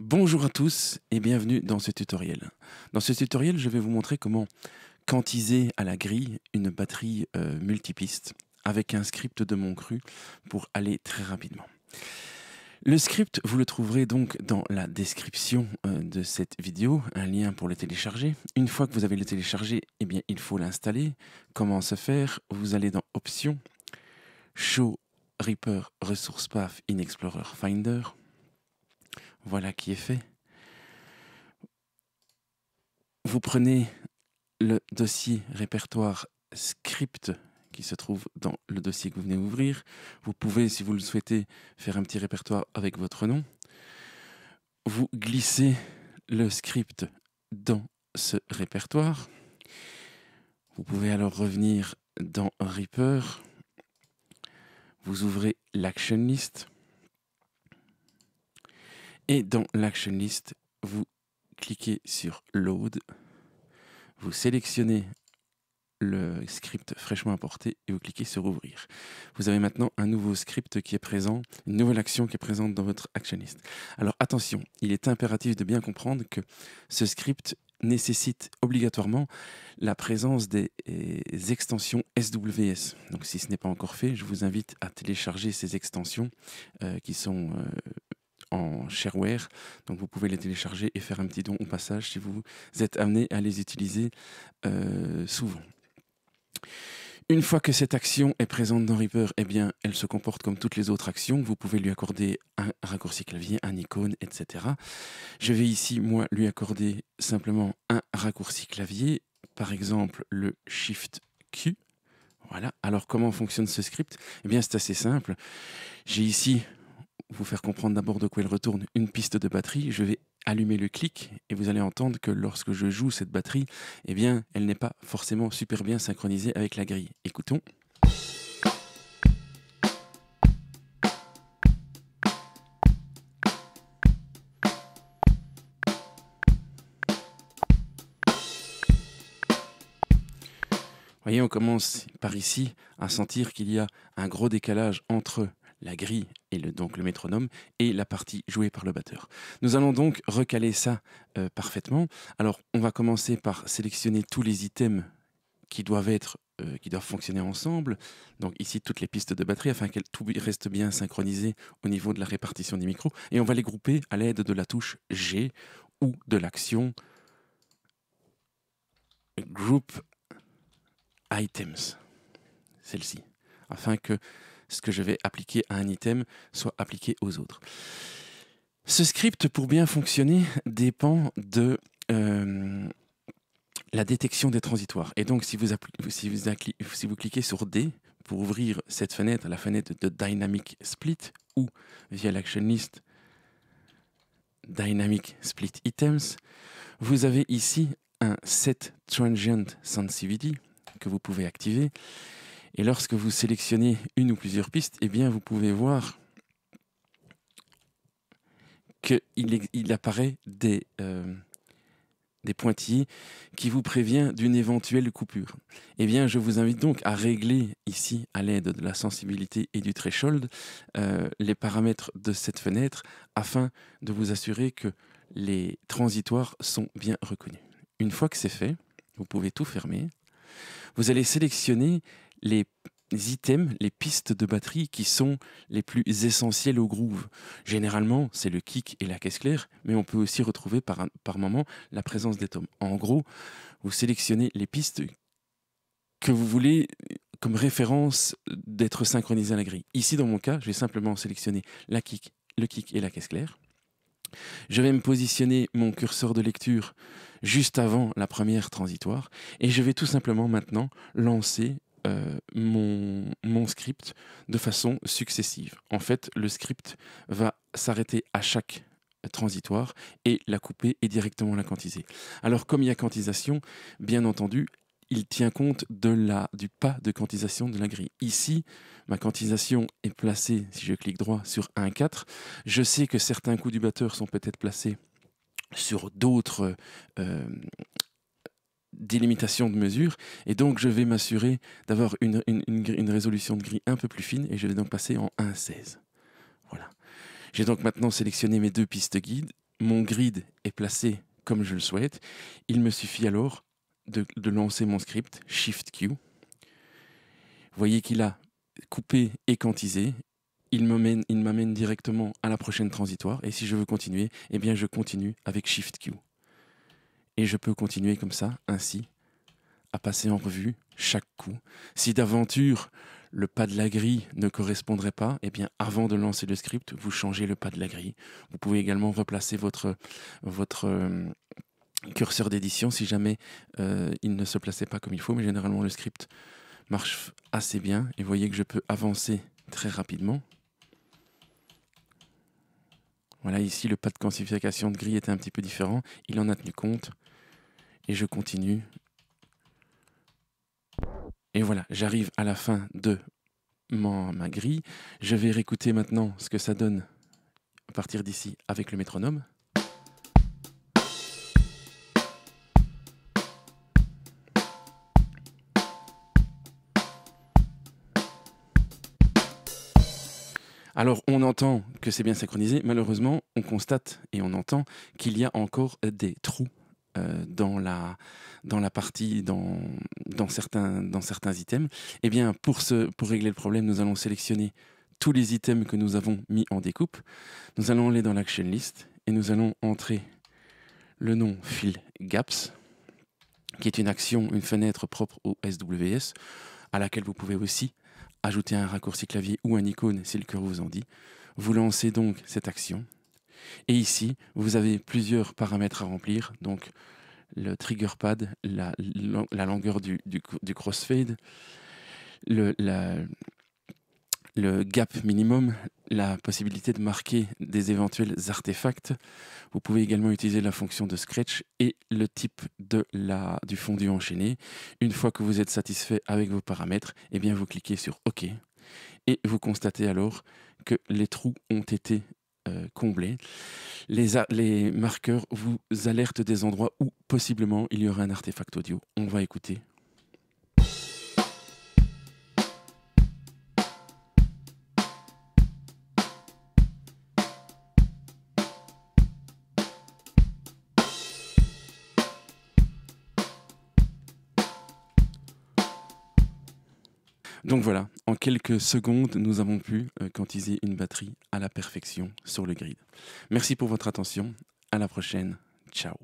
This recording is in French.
Bonjour à tous et bienvenue dans ce tutoriel. Dans ce tutoriel, je vais vous montrer comment quantiser à la grille une batterie euh, multipiste avec un script de mon cru pour aller très rapidement. Le script, vous le trouverez donc dans la description euh, de cette vidéo, un lien pour le télécharger. Une fois que vous avez le téléchargé, eh bien, il faut l'installer. Comment se faire Vous allez dans Options, Show Reaper Resource Path in Explorer Finder voilà qui est fait. Vous prenez le dossier répertoire script qui se trouve dans le dossier que vous venez d'ouvrir. Vous pouvez, si vous le souhaitez, faire un petit répertoire avec votre nom. Vous glissez le script dans ce répertoire. Vous pouvez alors revenir dans Reaper. Vous ouvrez l'action list. Et dans l'action list, vous cliquez sur Load, vous sélectionnez le script fraîchement importé et vous cliquez sur Ouvrir. Vous avez maintenant un nouveau script qui est présent, une nouvelle action qui est présente dans votre action list. Alors attention, il est impératif de bien comprendre que ce script nécessite obligatoirement la présence des euh, extensions SWS. Donc si ce n'est pas encore fait, je vous invite à télécharger ces extensions euh, qui sont euh, en shareware. Donc vous pouvez les télécharger et faire un petit don au passage si vous êtes amené à les utiliser euh, souvent. Une fois que cette action est présente dans Reaper, et eh bien, elle se comporte comme toutes les autres actions. Vous pouvez lui accorder un raccourci clavier, un icône, etc. Je vais ici, moi, lui accorder simplement un raccourci clavier, par exemple le Shift Q. Voilà. Alors, comment fonctionne ce script et eh bien, c'est assez simple. J'ai ici vous faire comprendre d'abord de quoi elle retourne une piste de batterie, je vais allumer le clic et vous allez entendre que lorsque je joue cette batterie, eh bien, elle n'est pas forcément super bien synchronisée avec la grille. Écoutons. voyez, on commence par ici à sentir qu'il y a un gros décalage entre la grille et donc le métronome, et la partie jouée par le batteur. Nous allons donc recaler ça euh, parfaitement. Alors, on va commencer par sélectionner tous les items qui doivent être euh, qui doivent fonctionner ensemble. Donc ici toutes les pistes de batterie afin qu'elles tout reste bien synchronisé au niveau de la répartition des micros et on va les grouper à l'aide de la touche G ou de l'action group items. Celle-ci afin que ce que je vais appliquer à un item soit appliqué aux autres. Ce script, pour bien fonctionner, dépend de euh, la détection des transitoires. Et donc, si vous, si vous cliquez sur D pour ouvrir cette fenêtre, la fenêtre de Dynamic Split, ou via l'action list Dynamic Split Items, vous avez ici un set transient sensitivity que vous pouvez activer et lorsque vous sélectionnez une ou plusieurs pistes, eh bien, vous pouvez voir qu'il il apparaît des, euh, des pointillés qui vous prévient d'une éventuelle coupure. Eh bien, je vous invite donc à régler ici, à l'aide de la sensibilité et du threshold, euh, les paramètres de cette fenêtre afin de vous assurer que les transitoires sont bien reconnus. Une fois que c'est fait, vous pouvez tout fermer. Vous allez sélectionner les items, les pistes de batterie qui sont les plus essentielles au groove. Généralement, c'est le kick et la caisse claire, mais on peut aussi retrouver par, par moment la présence des tomes. En gros, vous sélectionnez les pistes que vous voulez euh, comme référence d'être synchronisé à la grille. Ici, dans mon cas, je vais simplement sélectionner la kick, le kick et la caisse claire. Je vais me positionner mon curseur de lecture juste avant la première transitoire et je vais tout simplement maintenant lancer euh, mon, script de façon successive. En fait, le script va s'arrêter à chaque transitoire et la couper et directement la quantiser. Alors comme il y a quantisation, bien entendu, il tient compte de la, du pas de quantisation de la grille. Ici, ma quantisation est placée, si je clique droit, sur 1,4. Je sais que certains coups du batteur sont peut-être placés sur d'autres euh, délimitation de mesure. Et donc, je vais m'assurer d'avoir une, résolution de gris un peu plus fine et je vais donc passer en 1.16. Voilà. J'ai donc maintenant sélectionné mes deux pistes guides. Mon grid est placé comme je le souhaite. Il me suffit alors de, lancer mon script Shift Q. Vous voyez qu'il a coupé et quantisé. Il m'amène directement à la prochaine transitoire. Et si je veux continuer, eh bien, je continue avec Shift Q. Et je peux continuer comme ça, ainsi, à passer en revue chaque coup. Si d'aventure le pas de la grille ne correspondrait pas, eh bien avant de lancer le script, vous changez le pas de la grille. Vous pouvez également replacer votre, euh, curseur d'édition si jamais euh, il ne se plaçait pas comme il faut, mais généralement le script marche assez bien et vous voyez que je peux avancer très rapidement. Voilà, ici le pas de quantification de grille était un petit peu différent, il en a tenu compte et je continue. Et voilà, j'arrive à la fin de ma grille. Je vais réécouter maintenant ce que ça donne à partir d'ici avec le métronome. Alors on entend que c'est bien synchronisé, malheureusement on constate et on entend qu'il y a encore des trous euh, dans la dans la partie dans dans certains dans certains items. Eh bien, pour ce pour régler le problème, nous allons sélectionner tous les items que nous avons mis en découpe. Nous allons aller dans l'action list et nous allons entrer le nom fill gaps qui est une action, une fenêtre propre au SWS, à laquelle vous pouvez aussi ajouter un raccourci clavier ou un icône, si le cœur vous en dit. Vous lancez donc cette action, et ici, vous avez plusieurs paramètres à remplir, donc le trigger pad, la, longueur du, crossfade, le, gap minimum, la possibilité de marquer des éventuels artefacts. Vous pouvez également utiliser la fonction de scratch et le type de la, du fondu enchaîné. Une fois que vous êtes satisfait avec vos paramètres, eh bien vous cliquez sur OK et vous constatez alors que les trous ont été euh, comblés. Les, les marqueurs vous alertent des endroits où possiblement il y aurait un artefact audio. On va écouter Donc voilà, en quelques secondes, nous avons pu euh, quantiser une batterie à la perfection sur le grid. Merci pour votre attention. À la prochaine. Ciao.